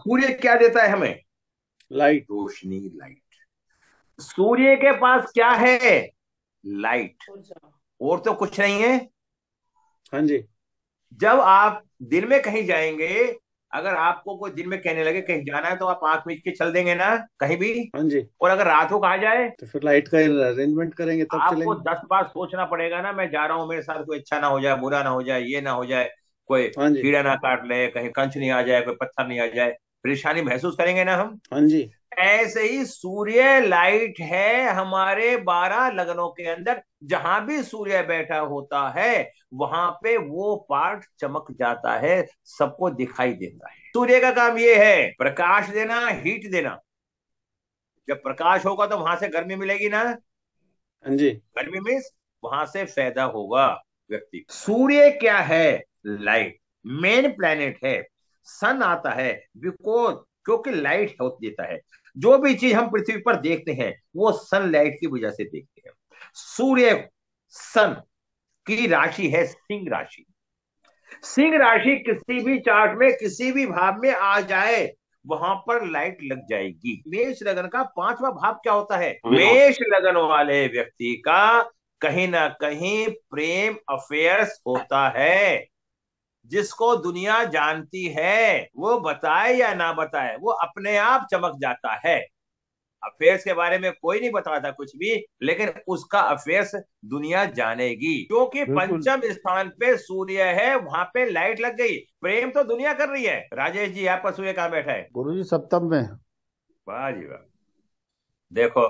सूर्य क्या देता है हमें लाइट रोशनी लाइट सूर्य के पास क्या है लाइट और तो कुछ नहीं है हाँ जी जब आप दिन में कहीं जाएंगे अगर आपको कोई दिन में कहने लगे कहीं जाना है तो आप आंख मीच के चल देंगे ना कहीं भी हाँ जी और अगर रात को कहा जाए तो फिर लाइट का अरेंजमेंट करेंगे तब आपको दस बार सोचना पड़ेगा ना मैं जा रहा हूँ मेरे साथ कोई अच्छा ना हो जाए बुरा ना हो जाए ये ना हो जाए कोई हाँ कीड़ा ना काट ले कहीं कंच नहीं आ जाए कोई पत्थर नहीं आ जाए परेशानी महसूस करेंगे ना हम हाँ जी ऐसे ही सूर्य लाइट है हमारे बारह लगनों के अंदर जहां भी सूर्य बैठा होता है वहां पे वो पार्ट चमक जाता है सबको दिखाई देता है सूर्य का काम ये है प्रकाश देना हीट देना जब प्रकाश होगा तो वहां से गर्मी मिलेगी ना हाँ जी गर्मी मीन्स वहां से फायदा होगा व्यक्ति सूर्य क्या है लाइट मेन प्लेनेट है सन आता है बिकॉज क्योंकि लाइट लाइट देता है जो भी चीज हम पृथ्वी पर देखते हैं वो सन लाइट की वजह से देखते हैं सूर्य सन की राशि है सिंह राशि सिंह राशि किसी भी चार्ट में किसी भी भाव में आ जाए वहां पर लाइट लग जाएगी मेष लगन का पांचवा भाव क्या होता है हम्म। मेष लगन वाले व्यक्ति का कहीं ना कहीं प्रेम अफेयर्स होता है जिसको दुनिया जानती है वो बताए या ना बताए वो अपने आप चमक जाता है अफेयर्स के बारे में कोई नहीं बताता कुछ भी लेकिन उसका अफेयर्स दुनिया जानेगी क्योंकि पंचम स्थान पे सूर्य है वहां पे लाइट लग गई प्रेम तो दुनिया कर रही है राजेश जी आपका सूर्य कहाँ बैठा है गुरु जी सप्तम में वाह जी वाह देखो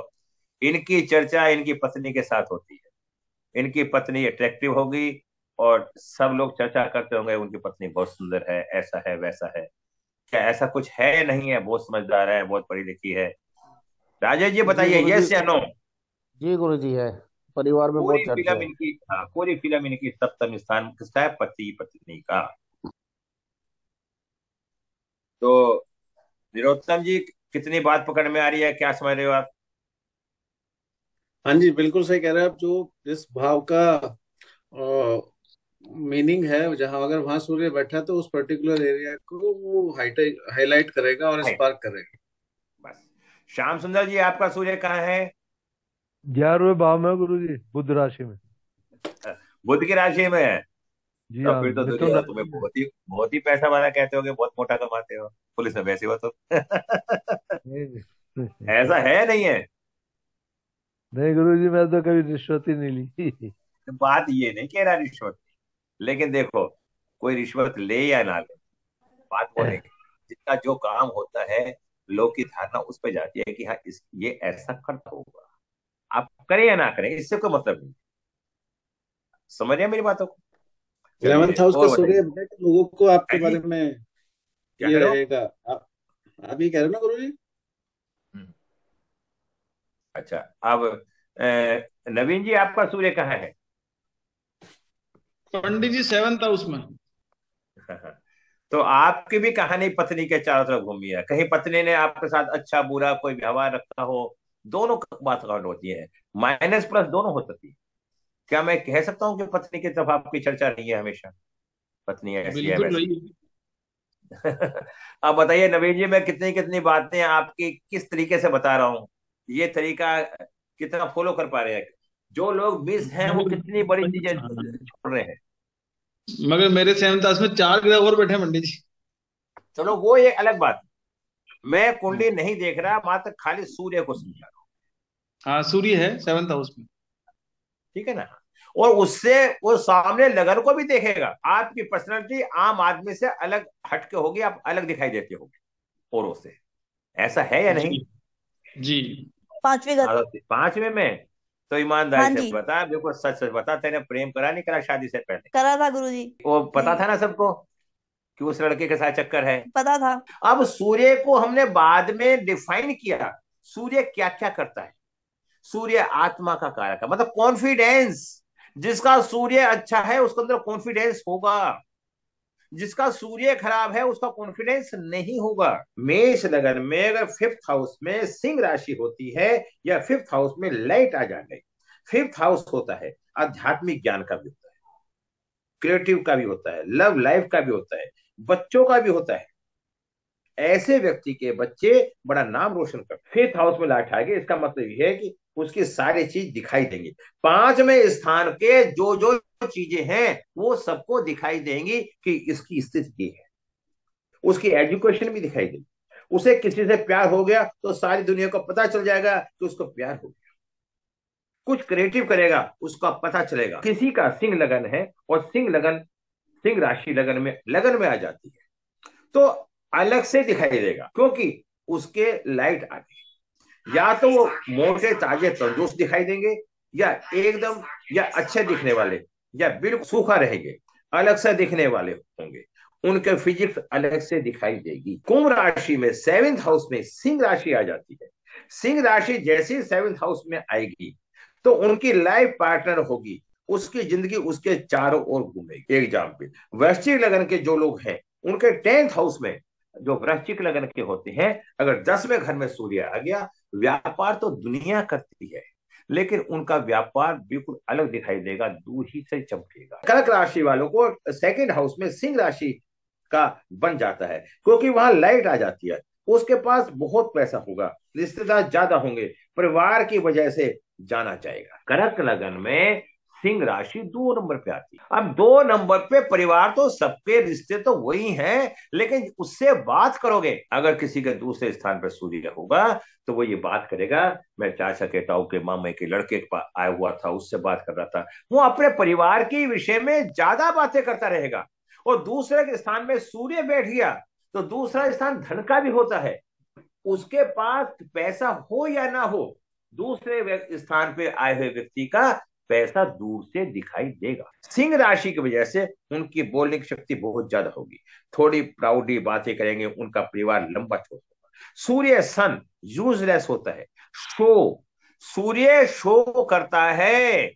इनकी चर्चा इनकी पत्नी के साथ होती है इनकी पत्नी अट्रैक्टिव होगी और सब लोग चर्चा करते होंगे उनकी पत्नी बहुत सुंदर है ऐसा है वैसा है क्या ऐसा कुछ है नहीं है बहुत समझदार है बहुत पढ़ी लिखी है राजेश जी बताइए यस या नो जी गुरु जी है परिवार में बहुत फिल्म इनकी हाँ, पूरी फिल्म इनकी सप्तम स्थान किसका है पति पत्नी का तो निरोत्तम जी कितनी बात पकड़ में आ रही है क्या समझ रहे हो आप हाँ जी बिल्कुल सही कह रहे हैं आप जो इस भाव का मीनिंग है जहां अगर वहां सूर्य बैठा तो उस पर्टिकुलर एरिया को वो हाईलाइट करेगा और स्पार्क करेगा बस श्याम सुंदर जी आपका सूर्य कहाँ है ग्यारहवें भाव में गुरु जी बुद्ध राशि में बुद्ध की राशि में है जी तो हाँ, फिर तो तुम्हें बहुत ही बहुत ही पैसा वाला कहते हो बहुत मोटा कमाते हो पुलिस में वैसे हो तो ऐसा है नहीं है नहीं गुरु जी मैं तो कभी रिश्वत ही नहीं ली तो बात ये नहीं कह रहा रिश्वत लेकिन देखो कोई रिश्वत ले या ना ले बात वो हाँ। जितना जो काम होता है लोग की धारणा उस पर जाती है कि हाँ इस ये ऐसा करता होगा आप करें या ना करें इससे कोई मतलब नहीं समझ रहे मेरी बातों को तो लोगों को आपके हाँ बारे में ये रहेगा आप, ये कह रहे ना गुरु जी हम्म। अच्छा अब नवीन जी आपका सूर्य कहाँ है पंडित जी सेवन था उसमें तो आपकी भी कहानी पत्नी के चारों तरफ घूमी है कहीं पत्नी ने आपके साथ अच्छा बुरा कोई व्यवहार रखा हो दोनों बात होती है माइनस प्लस दोनों हो सकती है क्या मैं कह सकता हूँ कि पत्नी की तरफ आपकी चर्चा नहीं है हमेशा पत्नी ऐसी है अब बताइए नवीन जी मैं कितनी कितनी बातें आपकी किस तरीके से बता रहा हूँ ये तरीका कितना फॉलो कर पा रहे हैं जो लोग मिस हैं वो कितनी बड़ी चीजें छोड़ रहे हैं मगर मेरे सेवनदास में चार ग्रह और बैठे पंडित जी चलो वो एक अलग बात मैं कुंडली नहीं देख रहा मात्र खाली सूर्य को समझा रहा हूँ हाँ सूर्य है सेवंथ हाउस में ठीक है ना और उससे वो सामने लगन को भी देखेगा आपकी पर्सनालिटी आम आदमी से अलग हटके होगी आप अलग दिखाई देते होगे औरों से ऐसा है या नहीं जी पांचवी पांचवे में तो ईमानदारी हाँ से बता बिल्कुल सच सच बता तेरे प्रेम करा नहीं करा शादी से पहले करा था गुरु जी वो पता था ना सबको कि उस लड़के के साथ चक्कर है पता था अब सूर्य को हमने बाद में डिफाइन किया सूर्य क्या क्या करता है सूर्य आत्मा का कारक है मतलब कॉन्फिडेंस जिसका सूर्य अच्छा है उसके अंदर कॉन्फिडेंस होगा जिसका सूर्य खराब है उसका कॉन्फिडेंस नहीं होगा मेष लगन में अगर फिफ्थ हाउस में सिंह राशि होती है या फिफ्थ हाउस में लाइट आ जाए फिफ्थ हाउस होता है आध्यात्मिक ज्ञान का भी होता है क्रिएटिव का भी होता है लव लाइफ का भी होता है बच्चों का भी होता है ऐसे व्यक्ति के बच्चे बड़ा नाम रोशन कर फिफ्थ हाउस में लाइट आएगी इसका मतलब यह है कि उसकी सारी चीज दिखाई देंगी पांचवें स्थान के जो जो चीजें हैं वो सबको दिखाई देंगी कि इसकी स्थिति की है उसकी एजुकेशन भी दिखाई देगी उसे किसी से प्यार हो गया तो सारी दुनिया को पता चल जाएगा कि उसको प्यार हो गया कुछ क्रिएटिव करेगा उसका पता चलेगा किसी का सिंह लगन है और सिंह लगन सिंह राशि लगन में लगन में आ जाती है तो अलग से दिखाई देगा क्योंकि उसके लाइट आ गई या तो वो मोटे ताजे तंदुरुस्त दिखाई देंगे या एकदम या अच्छे दिखने वाले या बिल्कुल सूखा रहेंगे अलग से दिखने वाले होंगे उनके फिजिक्स अलग से दिखाई देगी कुंभ राशि में सेवेंथ हाउस में सिंह राशि आ जाती है सिंह राशि जैसे सेवेंथ हाउस में आएगी तो उनकी लाइफ पार्टनर होगी उसकी जिंदगी उसके चारों ओर घूमेगी एग्जाम्पल वृश्चिक लगन के जो लोग हैं उनके टेंथ हाउस में जो वृश्चिक लगन के होते हैं अगर दसवें घर में सूर्य आ गया व्यापार तो दुनिया करती है लेकिन उनका व्यापार बिल्कुल अलग दिखाई देगा दूर ही से चमकेगा कर्क राशि वालों को सेकेंड हाउस में सिंह राशि का बन जाता है क्योंकि वहां लाइट आ जाती है उसके पास बहुत पैसा होगा रिश्तेदार ज्यादा होंगे परिवार की वजह से जाना जाएगा कर्क लगन में सिंह राशि दो नंबर पे आती है अब दो नंबर पे परिवार तो सबके रिश्ते तो वही हैं लेकिन उससे बात करोगे अगर किसी के दूसरे स्थान पर सूर्य होगा तो वो ये बात करेगा मैं चाचा के ताऊ के मामे के लड़के के पास आया हुआ था उससे बात कर रहा था वो अपने परिवार के विषय में ज्यादा बातें करता रहेगा और दूसरे के स्थान में सूर्य बैठ गया तो दूसरा स्थान धन का भी होता है उसके पास पैसा हो या ना हो दूसरे स्थान पे आए हुए व्यक्ति का पैसा दूर से दिखाई देगा सिंह राशि की वजह से उनकी बोलने की शक्ति बहुत ज्यादा होगी थोड़ी प्राउडी बातें करेंगे उनका परिवार लंबा छोड़ होगा सूर्य सन यूजलेस होता है शो सूर्य शो करता है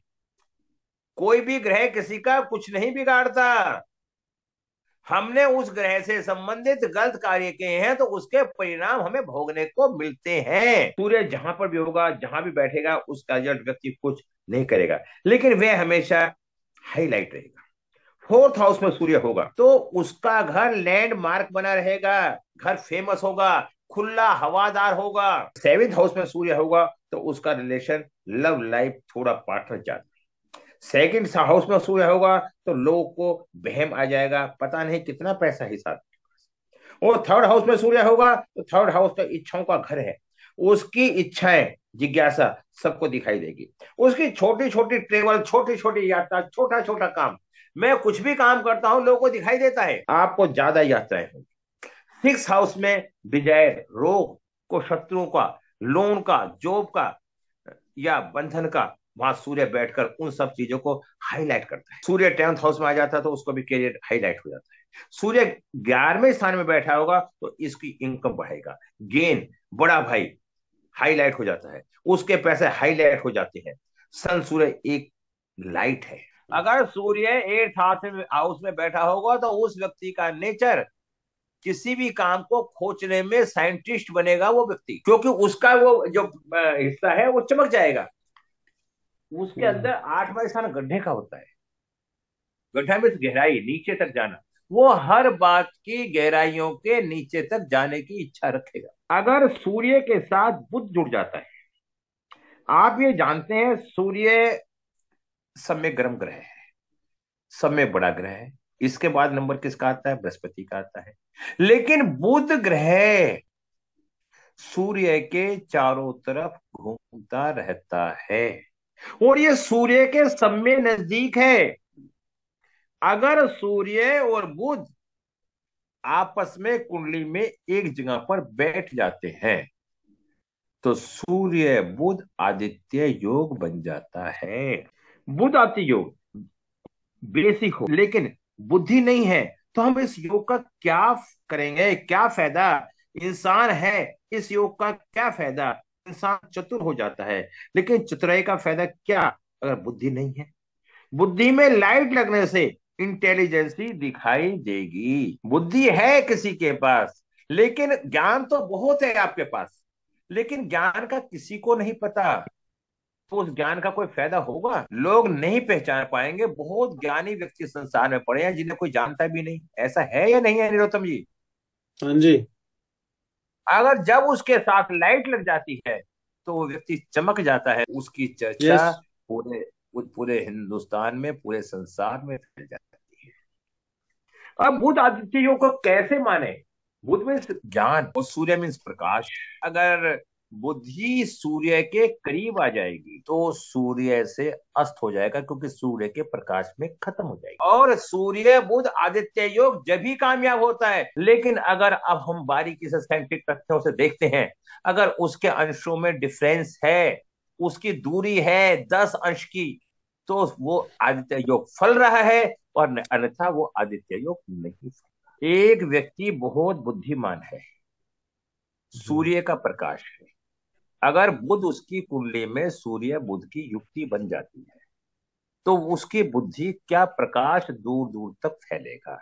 कोई भी ग्रह किसी का कुछ नहीं बिगाड़ता हमने उस ग्रह से संबंधित गलत कार्य किए हैं तो उसके परिणाम हमें भोगने को मिलते हैं सूर्य जहां पर भी होगा जहां भी बैठेगा उसका रिजल्ट व्यक्ति कुछ नहीं करेगा लेकिन वह हमेशा हाईलाइट रहेगा फोर्थ हाउस में सूर्य होगा तो उसका घर लैंडमार्क बना रहेगा घर फेमस होगा खुला हवादार होगा सेवेंथ हाउस में सूर्य होगा तो उसका रिलेशन लव लाइफ थोड़ा पार्टनर जाता सेकंड हाउस में सूर्य होगा तो लोग को बहम आ जाएगा पता नहीं कितना पैसा हिसाब और थर्ड हाउस में सूर्य होगा तो थर्ड हाउस तो इच्छाओं का घर है उसकी इच्छाएं जिज्ञासा सबको दिखाई देगी उसकी छोटी छोटी ट्रेवल छोटी छोटी यात्रा छोटा छोटा काम मैं कुछ भी काम करता हूं लोगों को दिखाई देता है आपको ज्यादा यात्राएं होंगी सिक्स हाउस में विजय रोग को शत्रुओं का लोन का जॉब का या बंधन का वहां सूर्य बैठकर उन सब चीजों को हाईलाइट करता है सूर्य टेंथ हाउस में आ जाता है तो उसको भी करियर हाईलाइट हो जाता है सूर्य ग्यारहवें स्थान में बैठा होगा तो इसकी इनकम बढ़ेगा गेन बड़ा भाई हाईलाइट हो जाता है उसके पैसे हाईलाइट हो जाते हैं सन सूर्य एक लाइट है अगर सूर्य एट्थ हाउस में बैठा होगा तो उस व्यक्ति का नेचर किसी भी काम को खोजने में साइंटिस्ट बनेगा वो व्यक्ति क्योंकि उसका वो जो हिस्सा है वो चमक जाएगा उसके हम्म। अंदर आठ बाई स्थान गड्ढे का होता है गड्ढा में तो गहराई नीचे तक जाना वो हर बात की गहराइयों के नीचे तक जाने की इच्छा रखेगा अगर सूर्य के साथ बुद्ध जुड़ जाता है आप ये जानते हैं सूर्य सब में गर्म ग्रह है सब में बड़ा ग्रह है इसके बाद नंबर किसका आता है बृहस्पति का आता है लेकिन बुध ग्रह सूर्य के चारों तरफ घूमता रहता है और ये सूर्य के समय नजदीक है अगर सूर्य और बुध आपस में कुंडली में एक जगह पर बैठ जाते हैं तो सूर्य बुध आदित्य योग बन जाता है बुध आदि योग बेसिक हो लेकिन बुद्धि नहीं है तो हम इस योग का क्या करेंगे क्या फायदा इंसान है इस योग का क्या फायदा इंसान चतुर हो जाता है लेकिन चतुराई का फायदा क्या अगर बुद्धि नहीं है बुद्धि में लाइट लगने से इंटेलिजेंसी दिखाई देगी बुद्धि है किसी के पास लेकिन ज्ञान तो बहुत है आपके पास लेकिन ज्ञान का किसी को नहीं पता तो उस ज्ञान का कोई फायदा होगा लोग नहीं पहचान पाएंगे बहुत ज्ञानी व्यक्ति संसार में पड़े हैं जिन्हें कोई जानता भी नहीं ऐसा है या नहीं है निरोतम जी हाँ जी अगर जब उसके साथ लाइट लग जाती है तो वो व्यक्ति चमक जाता है उसकी चर्चा yes. पूरे पूरे हिंदुस्तान में पूरे संसार में फैल जाती है अब भूत आदित्यों को कैसे माने भूत मीन्स ज्ञान और सूर्य मीन्स प्रकाश अगर बुद्धि सूर्य के करीब आ जाएगी तो सूर्य से अस्त हो जाएगा क्योंकि सूर्य के प्रकाश में खत्म हो जाएगी और सूर्य बुद्ध आदित्य योग जब भी कामयाब होता है लेकिन अगर अब हम बारीकी से साइंटिफिक तथ्यों से देखते हैं अगर उसके अंशों में डिफरेंस है उसकी दूरी है दस अंश की तो वो आदित्य योग फल रहा है और अन्यथा वो आदित्य योग नहीं फल एक व्यक्ति बहुत बुद्धिमान है सूर्य का प्रकाश है अगर बुद्ध उसकी कुंडली में सूर्य बुद्ध की युक्ति बन जाती है तो उसकी बुद्धि क्या प्रकाश दूर दूर तक फैलेगा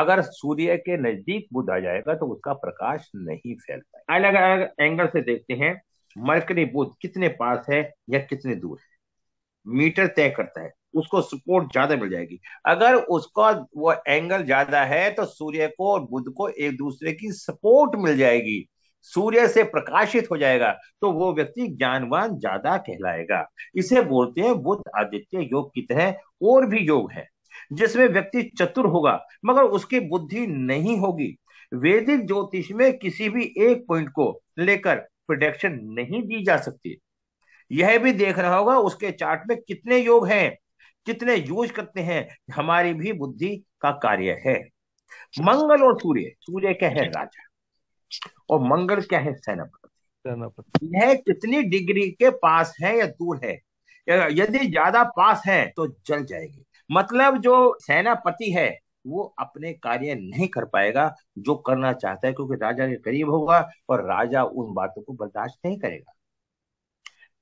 अगर सूर्य के नजदीक बुध आ जाएगा तो उसका प्रकाश नहीं फैलता अलग अलग एंगल से देखते हैं मरकरी बुध कितने पास है या कितने दूर है मीटर तय करता है उसको सपोर्ट ज्यादा मिल जाएगी अगर उसका वो एंगल ज्यादा है तो सूर्य को और बुध को एक दूसरे की सपोर्ट मिल जाएगी सूर्य से प्रकाशित हो जाएगा तो वो व्यक्ति ज्ञानवान ज्यादा कहलाएगा इसे बोलते हैं बुद्ध आदित्य योग की तरह और भी योग है जिसमें व्यक्ति चतुर होगा मगर उसकी बुद्धि नहीं होगी वैदिक ज्योतिष में किसी भी एक पॉइंट को लेकर प्रोडक्शन नहीं दी जा सकती यह भी देख रहा होगा उसके चार्ट में कितने योग हैं कितने यूज करते हैं हमारी भी बुद्धि का कार्य है मंगल और सूर्य सूर्य के हैं राजा और मंगल क्या है सेनापति सेनापति यह कितनी डिग्री के पास है या दूर है यदि ज्यादा पास है तो जल जाएगी मतलब जो सेनापति है वो अपने कार्य नहीं कर पाएगा जो करना चाहता है क्योंकि राजा के करीब होगा और राजा उन बातों को बर्दाश्त नहीं करेगा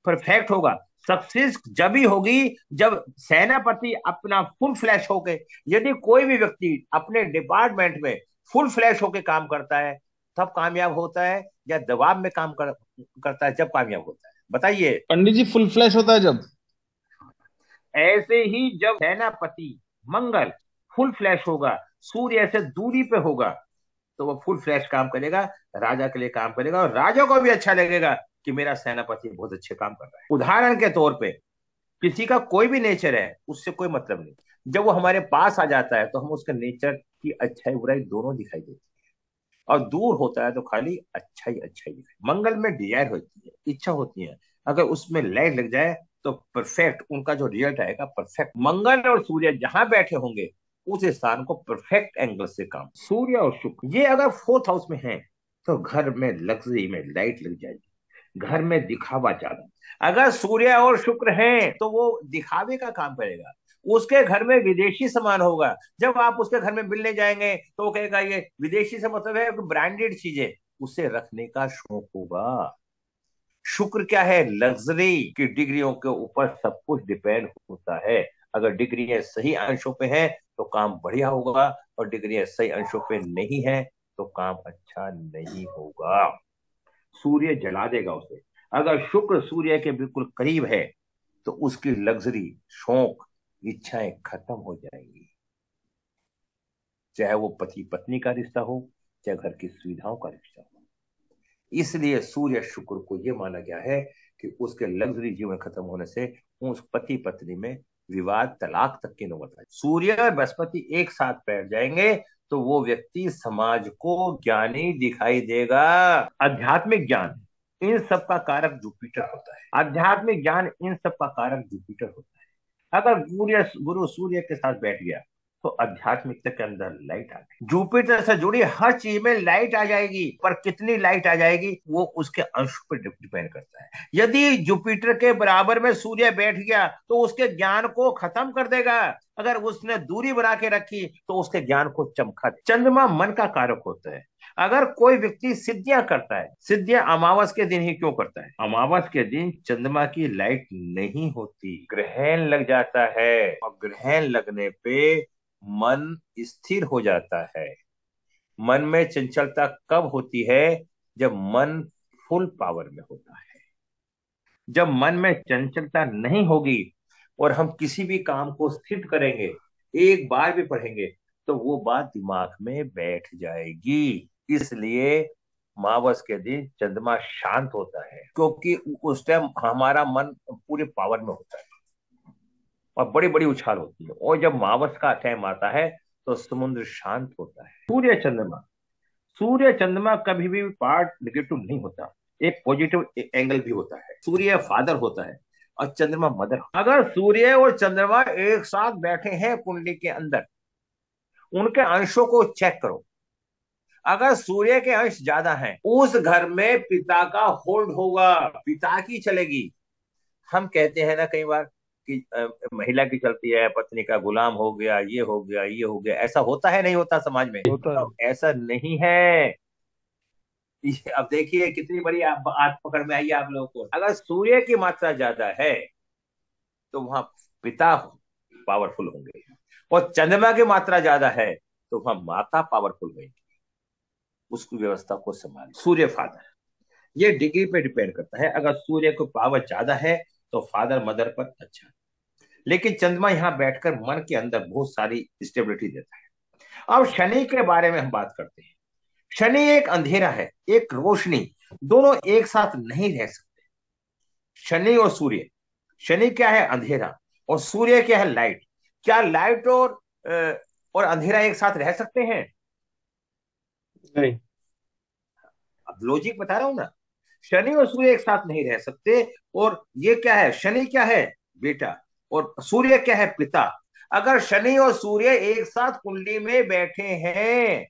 परफेक्ट होगा सक्सेस जब ही होगी जब सेनापति अपना फुल फ्लैश होके यदि कोई भी व्यक्ति अपने डिपार्टमेंट में फुल फ्लैश होके काम करता है तब कामयाब होता है या दबाव में काम कर, करता है जब कामयाब होता है बताइए पंडित जी फुल फ्लैश होता है जब ऐसे ही जब सेनापति मंगल फुल फ्लैश होगा सूर्य ऐसे दूरी पे होगा तो वो फुल फ्लैश काम करेगा राजा के लिए काम करेगा और राजा को भी अच्छा लगेगा कि मेरा सेनापति बहुत अच्छे काम कर रहा है उदाहरण के तौर पे किसी का कोई भी नेचर है उससे कोई मतलब नहीं जब वो हमारे पास आ जाता है तो हम उसके नेचर की अच्छाई बुराई दोनों दिखाई देती और दूर होता है तो खाली अच्छा ही अच्छा ही मंगल में डिजायर होती है इच्छा होती है अगर उसमें लाइट लग जाए तो परफेक्ट उनका जो रिजल्ट आएगा परफेक्ट मंगल और सूर्य जहां बैठे होंगे उस स्थान को परफेक्ट एंगल से काम सूर्य और शुक्र ये अगर फोर्थ हाउस में है तो घर में लग्जरी में लाइट लग जाएगी घर में दिखावा ज्यादा अगर सूर्य और शुक्र हैं तो वो दिखावे का काम करेगा उसके घर में विदेशी सामान होगा जब आप उसके घर में मिलने जाएंगे तो वो कहेगा ये विदेशी से मतलब है ब्रांडेड चीजें उसे रखने का शौक होगा शुक्र क्या है लग्जरी की डिग्रियों के ऊपर सब कुछ डिपेंड होता है अगर डिग्रियां सही अंशों पे हैं तो काम बढ़िया होगा और डिग्रियां सही अंशों पे नहीं है तो काम अच्छा नहीं होगा सूर्य जला देगा उसे अगर शुक्र सूर्य के बिल्कुल करीब है तो उसकी लग्जरी शौक इच्छाएं खत्म हो जाएंगी चाहे वो पति पत्नी का रिश्ता हो चाहे घर की सुविधाओं का रिश्ता हो इसलिए सूर्य शुक्र को यह माना गया है कि उसके लग्जरी जीवन खत्म होने से उस पति पत्नी में विवाद तलाक तक की नौबत आई सूर्य और बृहस्पति एक साथ बैठ जाएंगे तो वो व्यक्ति समाज को ज्ञानी दिखाई देगा आध्यात्मिक ज्ञान इन सब का कारक जुपिटर होता है आध्यात्मिक ज्ञान इन सब का कारक जुपिटर होता है अगर सूर्य गुरु सूर्य के साथ बैठ गया तो आध्यात्मिकता के अंदर लाइट आ गई जुपिटर से जुड़ी हर चीज में लाइट आ जाएगी पर कितनी लाइट आ जाएगी वो उसके अंश पर डिपेंड करता है यदि जुपिटर के बराबर में सूर्य बैठ गया तो उसके ज्ञान को खत्म कर देगा अगर उसने दूरी बना के रखी तो उसके ज्ञान को चमका चंद्रमा मन का कारक होता है अगर कोई व्यक्ति सिद्धियां करता है सिद्धियां अमावस के दिन ही क्यों करता है अमावस के दिन चंद्रमा की लाइट नहीं होती ग्रहण लग जाता है और ग्रहण लगने पे मन स्थिर हो जाता है मन में चंचलता कब होती है जब मन फुल पावर में होता है जब मन में चंचलता नहीं होगी और हम किसी भी काम को स्थिर करेंगे एक बार भी पढ़ेंगे तो वो बात दिमाग में बैठ जाएगी इसलिए मावस के दिन चंद्रमा शांत होता है क्योंकि उस टाइम हमारा मन पूरे पावर में होता है और बड़ी बड़ी उछाल होती है और जब मावस का टाइम आता है तो समुद्र शांत होता है सूर्य चंद्रमा सूर्य चंद्रमा कभी भी पार्ट निगेटिव नहीं होता एक पॉजिटिव एंगल भी होता है सूर्य फादर होता है और चंद्रमा मदर अगर सूर्य और चंद्रमा एक साथ बैठे हैं कुंडली के अंदर उनके अंशों को चेक करो अगर सूर्य के अंश ज्यादा हैं उस घर में पिता का होल्ड होगा पिता की चलेगी हम कहते हैं ना कई बार कि आ, महिला की चलती है पत्नी का गुलाम हो गया ये हो गया ये हो गया ऐसा होता है नहीं होता समाज में होता तो ऐसा नहीं है अब देखिए कितनी बड़ी आग पकड़ में आई है आप लोगों को अगर सूर्य की मात्रा ज्यादा है तो वहां पिता पावरफुल होंगे और चंद्रमा की मात्रा ज्यादा है तो वहां माता पावरफुल होंगी उसकी व्यवस्था को संभाल सूर्य फादर ये डिग्री पे डिपेंड करता है अगर सूर्य को पावर ज्यादा है तो फादर मदर पर अच्छा लेकिन चंद्रमा यहाँ बैठकर मन के अंदर बहुत सारी स्टेबिलिटी देता है अब शनि के बारे में हम बात करते हैं शनि एक अंधेरा है एक रोशनी दोनों एक साथ नहीं रह सकते शनि और सूर्य शनि क्या है अंधेरा और सूर्य क्या है लाइट क्या लाइट और और अंधेरा एक साथ रह सकते हैं नहीं अब लॉजिक बता रहा हूं ना शनि और सूर्य एक साथ नहीं रह सकते और ये क्या है शनि क्या है बेटा और सूर्य क्या है पिता अगर शनि और सूर्य एक साथ कुंडली में बैठे हैं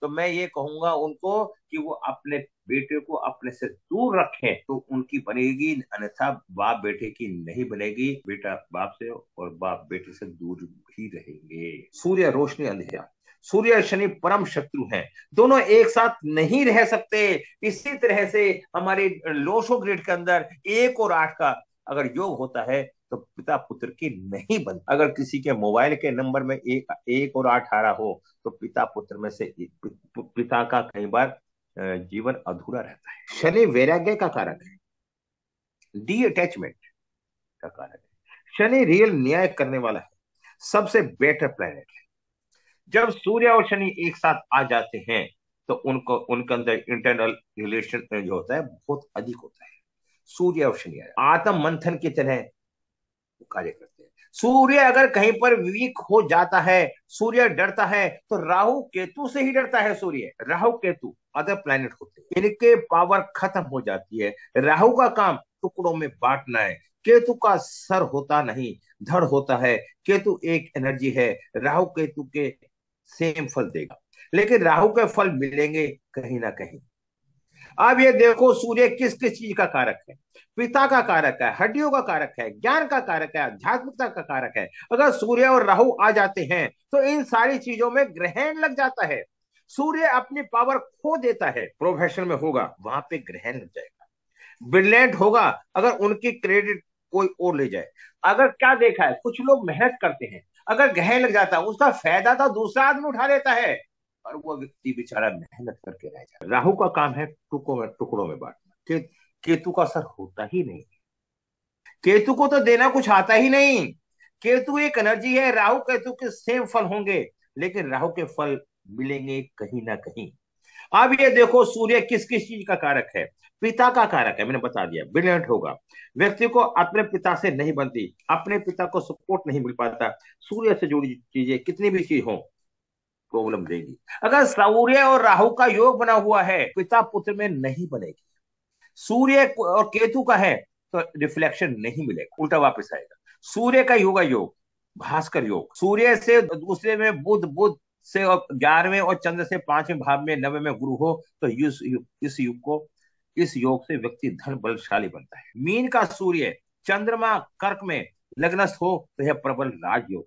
तो मैं ये कहूंगा उनको कि वो अपने बेटे को अपने से दूर रखें तो उनकी बनेगी अन्यथा बाप बेटे की नहीं बनेगी बेटा बाप से और बाप बेटे से दूर ही रहेंगे सूर्य रोशनी अंधेरा सूर्य और शनि परम शत्रु हैं दोनों एक साथ नहीं रह सकते इसी तरह से हमारे लोशो ग्रेड के अंदर एक और आठ का अगर योग होता है तो पिता पुत्र की नहीं बन अगर किसी के मोबाइल के नंबर में एक एक और आठ आ रहा हो तो पिता पुत्र में से पिता का कई बार जीवन अधूरा रहता है शनि वैराग्य का कारण है डी अटैचमेंट का कारण है शनि रियल न्याय करने वाला है सबसे बेटर प्लेनेट है जब सूर्य और शनि एक साथ आ जाते हैं तो उनको उनके अंदर इंटरनल रिलेशन जो होता है बहुत अधिक होता है सूर्य और शनि आत्म मंथन की तरह कार्य करते हैं सूर्य अगर कहीं पर वीक हो जाता है सूर्य डरता है तो राहु केतु से ही डरता है सूर्य राहु केतु अदर प्लैनेट होते हैं इनके पावर खत्म हो जाती है राहु का काम टुकड़ों में बांटना है केतु का सर होता नहीं धड़ होता है केतु एक एनर्जी है राहु केतु के सेम फल देगा लेकिन राहु के फल मिलेंगे कहीं ना कहीं अब ये देखो सूर्य किस किस चीज का कारक है पिता का कारक है हड्डियों का कारक है ज्ञान का कारक है आध्यात्मिकता का कारक है अगर सूर्य और राहु आ जाते हैं तो इन सारी चीजों में ग्रहण लग जाता है सूर्य अपनी पावर खो देता है प्रोफेशन में होगा वहां पे ग्रहण लग जाएगा ब्रिलियंट होगा अगर उनकी क्रेडिट कोई और ले जाए अगर क्या देखा है कुछ लोग मेहनत करते हैं अगर गहे लग जाता उसका फायदा तो दूसरा आदमी उठा लेता है और वो व्यक्ति बेचारा मेहनत करके रह जाता राहु का काम है टुकड़ों में टुकड़ों में बांटना के, केतु का असर होता ही नहीं केतु को तो देना कुछ आता ही नहीं केतु एक एनर्जी है राहु केतु के सेम फल होंगे लेकिन राहु के फल मिलेंगे कहीं ना कहीं अब ये देखो सूर्य किस किस चीज का कारक है पिता का कारक है मैंने बता दिया ब्रिलियंट होगा व्यक्ति को अपने पिता से नहीं बनती अपने पिता को सपोर्ट नहीं मिल पाता सूर्य से जुड़ी चीजें कितनी भी चीज हो प्रॉब्लम देगी अगर सूर्य और राहु का योग बना हुआ है पिता पुत्र में नहीं बनेगी सूर्य और केतु का है तो रिफ्लेक्शन नहीं मिलेगा उल्टा वापस आएगा सूर्य का योगा योग भास्कर योग सूर्य से दूसरे में बुध बुध से ग्यारहवें और चंद्र से पांचवें भाव में नवे में गुरु हो तो इस युग, इस युग को इस योग से व्यक्ति धन बलशाली बनता है मीन का सूर्य चंद्रमा कर्क में लग्नस्थ हो तो यह प्रबल राजयोग